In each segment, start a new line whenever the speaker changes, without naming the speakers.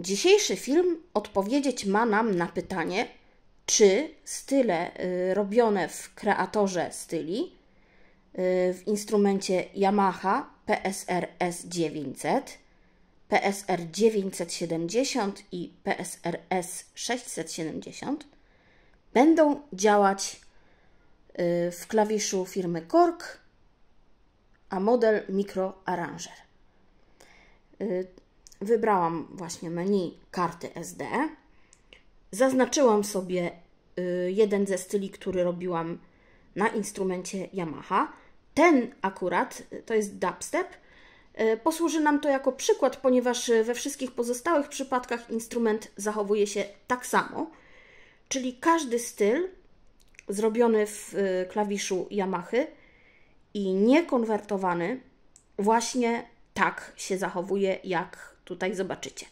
Dzisiejszy film odpowiedzieć ma nam na pytanie, czy style y, robione w kreatorze styli y, w instrumencie Yamaha PSRS 900, PSR 970 i PSRS 670 będą działać y, w klawiszu firmy Korg, a model Arranger wybrałam właśnie menu karty SD, zaznaczyłam sobie y, jeden ze styli, który robiłam na instrumencie Yamaha. Ten akurat y, to jest dubstep. Y, posłuży nam to jako przykład, ponieważ we wszystkich pozostałych przypadkach instrument zachowuje się tak samo, czyli każdy styl zrobiony w klawiszu Yamahy i niekonwertowany właśnie tak się zachowuje jak tutaj zobaczycie.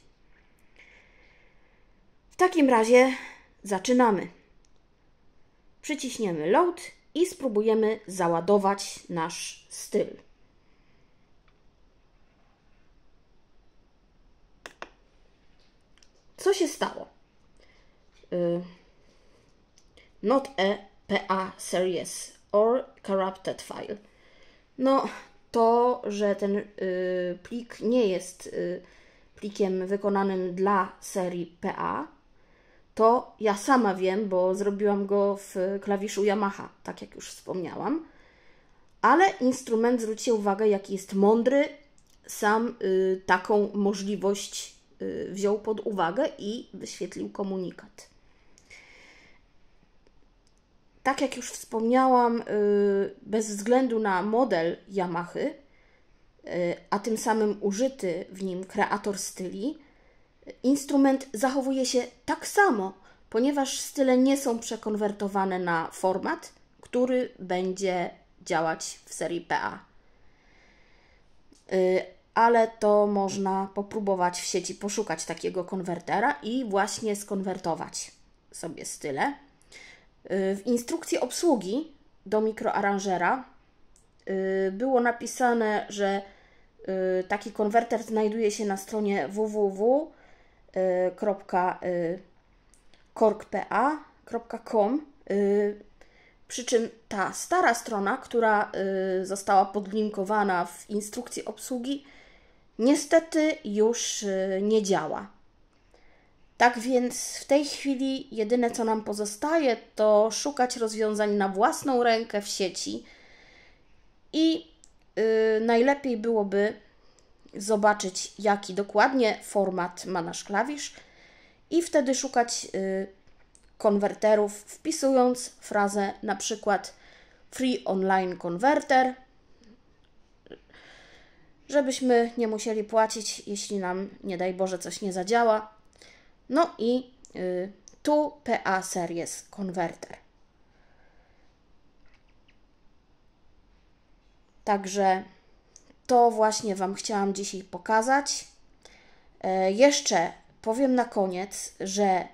W takim razie zaczynamy. Przyciśniemy load i spróbujemy załadować nasz styl. Co się stało? Y, not a PA series or corrupted file. No, to, że ten y, plik nie jest y, plikiem wykonanym dla serii PA, to ja sama wiem, bo zrobiłam go w klawiszu Yamaha, tak jak już wspomniałam. Ale instrument, zwróćcie uwagę, jaki jest mądry, sam y, taką możliwość y, wziął pod uwagę i wyświetlił komunikat. Tak jak już wspomniałam, y, bez względu na model Yamahy, Y, a tym samym użyty w nim kreator styli, instrument zachowuje się tak samo, ponieważ style nie są przekonwertowane na format, który będzie działać w serii PA. Y, ale to można popróbować w sieci poszukać takiego konwertera i właśnie skonwertować sobie style. Y, w instrukcji obsługi do mikroaranżera było napisane, że Y, taki konwerter znajduje się na stronie www.korkpa.com y, przy czym ta stara strona, która y, została podlinkowana w instrukcji obsługi, niestety już nie działa. Tak więc w tej chwili jedyne co nam pozostaje, to szukać rozwiązań na własną rękę w sieci i Y, najlepiej byłoby zobaczyć, jaki dokładnie format ma nasz klawisz i wtedy szukać y, konwerterów, wpisując frazę na przykład free online converter, żebyśmy nie musieli płacić, jeśli nam, nie daj Boże, coś nie zadziała. No i y, tu PA Series Converter. Także to właśnie Wam chciałam dzisiaj pokazać. E, jeszcze powiem na koniec, że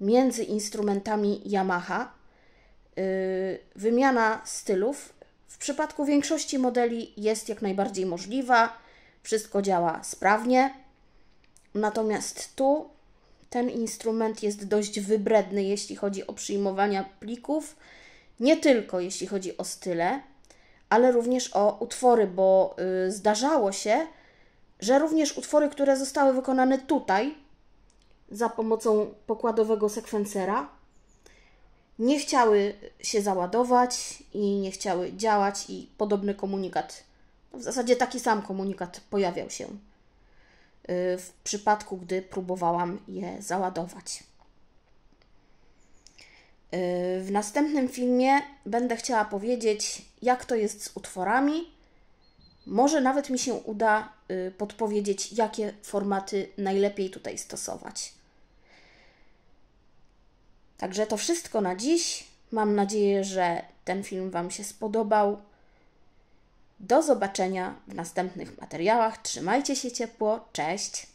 między instrumentami Yamaha e, wymiana stylów w przypadku większości modeli jest jak najbardziej możliwa. Wszystko działa sprawnie. Natomiast tu ten instrument jest dość wybredny, jeśli chodzi o przyjmowania plików, nie tylko jeśli chodzi o style, ale również o utwory, bo y, zdarzało się, że również utwory, które zostały wykonane tutaj za pomocą pokładowego sekwencera, nie chciały się załadować i nie chciały działać, i podobny komunikat, no w zasadzie taki sam komunikat pojawiał się y, w przypadku, gdy próbowałam je załadować. W następnym filmie będę chciała powiedzieć, jak to jest z utworami. Może nawet mi się uda y, podpowiedzieć, jakie formaty najlepiej tutaj stosować. Także to wszystko na dziś. Mam nadzieję, że ten film Wam się spodobał. Do zobaczenia w następnych materiałach. Trzymajcie się ciepło. Cześć!